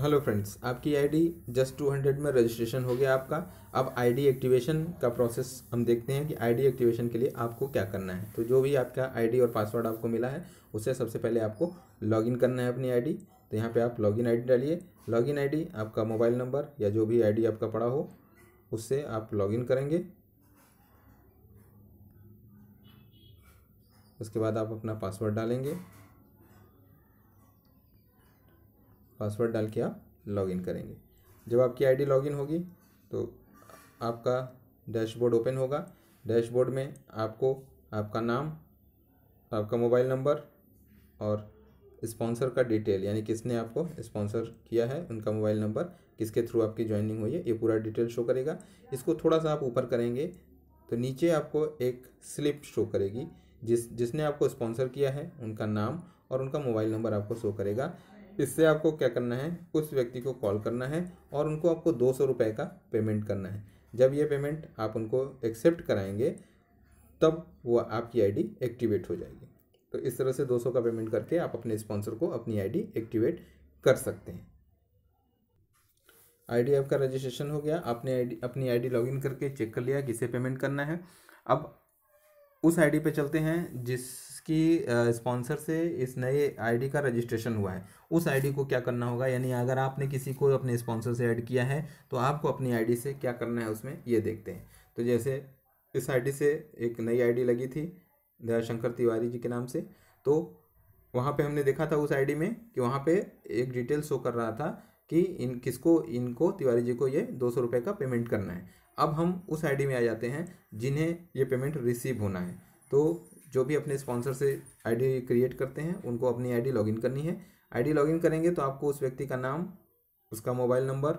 hello friends आपकी ID just 200 में registration हो गया आपका अब आईडी एक्टिवेशन का प्रोसेस हम देखते हैं कि आईडी एक्टिवेशन के लिए आपको क्या करना है तो जो भी आपका आईडी और पासवर्ड आपको मिला है उसे सबसे पहले आपको लॉगिन करना है अपनी आईडी तो यहाँ पे आप लॉगिन आईडी डालिए लॉगिन आईडी आपका मोबाइल नंबर या जो भी आई आपका पड़ा हो उससे आप लॉगिन करेंगे उसके बाद आप अपना पासवर्ड डालेंगे पासवर्ड डाल के आप लॉगिन करेंगे जब आपकी आईडी लॉगिन होगी तो आपका डैशबोर्ड ओपन होगा डैशबोर्ड में आपको आपका नाम आपका मोबाइल नंबर और स्पॉन्सर का डिटेल यानी किसने आपको स्पॉन्सर किया है उनका मोबाइल नंबर किसके थ्रू आपकी ज्वाइनिंग हुई है ये पूरा डिटेल शो करेगा इसको थोड़ा सा आप ऊपर करेंगे तो नीचे आपको एक स्लिप शो करेगी जिस जिसने आपको स्पॉन्सर किया है उनका नाम और उनका मोबाइल नंबर आपको शो करेगा इससे आपको क्या करना है उस व्यक्ति को कॉल करना है और उनको आपको दो सौ रुपये का पेमेंट करना है जब ये पेमेंट आप उनको एक्सेप्ट कराएंगे तब वो आपकी आईडी एक्टिवेट हो जाएगी तो इस तरह से दो सौ का पेमेंट करके आप अपने स्पॉन्सर को अपनी आईडी एक्टिवेट कर सकते हैं आईडी आपका रजिस्ट्रेशन हो गया आपने आईडी अपनी आईडी लॉगिन करके चेक कर लिया किसे पेमेंट करना है अब उस आईडी पे चलते हैं जिस की स्पॉन्सर से इस नए आईडी का रजिस्ट्रेशन हुआ है उस आईडी को क्या करना होगा यानी अगर आपने किसी को अपने स्पॉन्सर से ऐड किया है तो आपको अपनी आईडी से क्या करना है उसमें ये देखते हैं तो जैसे इस आईडी से एक नई आईडी लगी थी दयाशंकर तिवारी जी के नाम से तो वहाँ पर हमने देखा था उस आई में कि वहाँ पर एक डिटेल शो कर रहा था कि इन किसको इनको तिवारी जी को ये दो सौ रुपये का पेमेंट करना है अब हम उस आईडी में आ जाते हैं जिन्हें ये पेमेंट रिसीव होना है तो जो भी अपने स्पॉन्सर से आईडी क्रिएट करते हैं उनको अपनी आईडी लॉगिन करनी है आईडी लॉगिन करेंगे तो आपको उस व्यक्ति का नाम उसका मोबाइल नंबर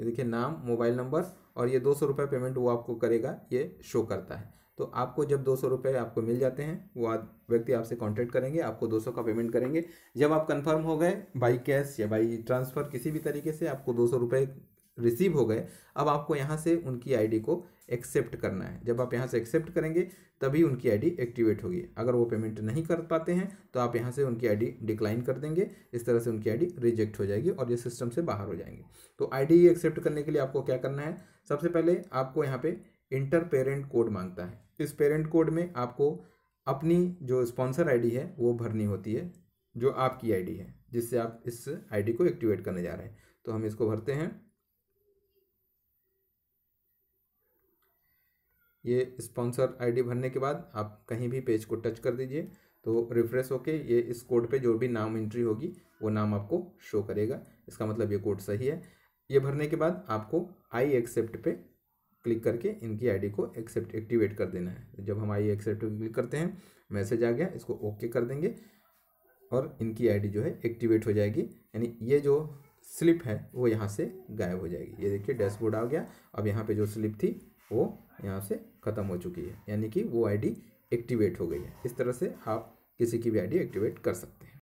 ये देखिए नाम मोबाइल नंबर और ये दो सौ रुपये पेमेंट वो आपको करेगा ये शो करता है तो आपको जब दो सौ रुपये आपको मिल जाते हैं वो व्यक्ति आपसे कॉन्टेक्ट करेंगे आपको दो सौ का पेमेंट करेंगे जब आप कन्फर्म हो गए बाई कैश या बाई ट्रांसफ़र किसी भी तरीके से आपको दो सौ रुपये रिसीव हो गए अब आपको यहाँ से उनकी आईडी को एक्सेप्ट करना है जब आप यहाँ से एक्सेप्ट करेंगे तभी उनकी आईडी एक्टिवेट होगी अगर वो पेमेंट नहीं कर पाते हैं तो आप यहाँ से उनकी आईडी डिक्लाइन कर देंगे इस तरह से उनकी आईडी रिजेक्ट हो जाएगी और ये सिस्टम से बाहर हो जाएंगे तो आईडी एक्सेप्ट करने के लिए आपको क्या करना है सबसे पहले आपको यहाँ पर इंटर पेरेंट कोड मांगता है इस पेरेंट कोड में आपको अपनी जो स्पॉन्सर आई है वो भरनी होती है जो आपकी आई है जिससे आप इस आई को एक्टिवेट करने जा रहे हैं तो हम इसको भरते हैं ये स्पॉन्सर आईडी भरने के बाद आप कहीं भी पेज को टच कर दीजिए तो रिफ्रेश होके ये इस कोड पे जो भी नाम एंट्री होगी वो नाम आपको शो करेगा इसका मतलब ये कोड सही है ये भरने के बाद आपको आई एक्सेप्ट पे क्लिक करके इनकी आईडी को एक्सेप्ट एक्टिवेट कर देना है जब हम आई एक्सेप्ट क्लिक करते हैं मैसेज आ गया इसको ओके कर देंगे और इनकी आई जो है एक्टिवेट हो जाएगी यानी ये जो स्लिप है वो यहाँ से गायब हो जाएगी ये देखिए डैशबोर्ड आ गया अब यहाँ पर जो स्लिप थी वो यहाँ से ख़त्म हो चुकी है यानी कि वो आईडी एक्टिवेट हो गई है इस तरह से आप किसी की भी आईडी एक्टिवेट कर सकते हैं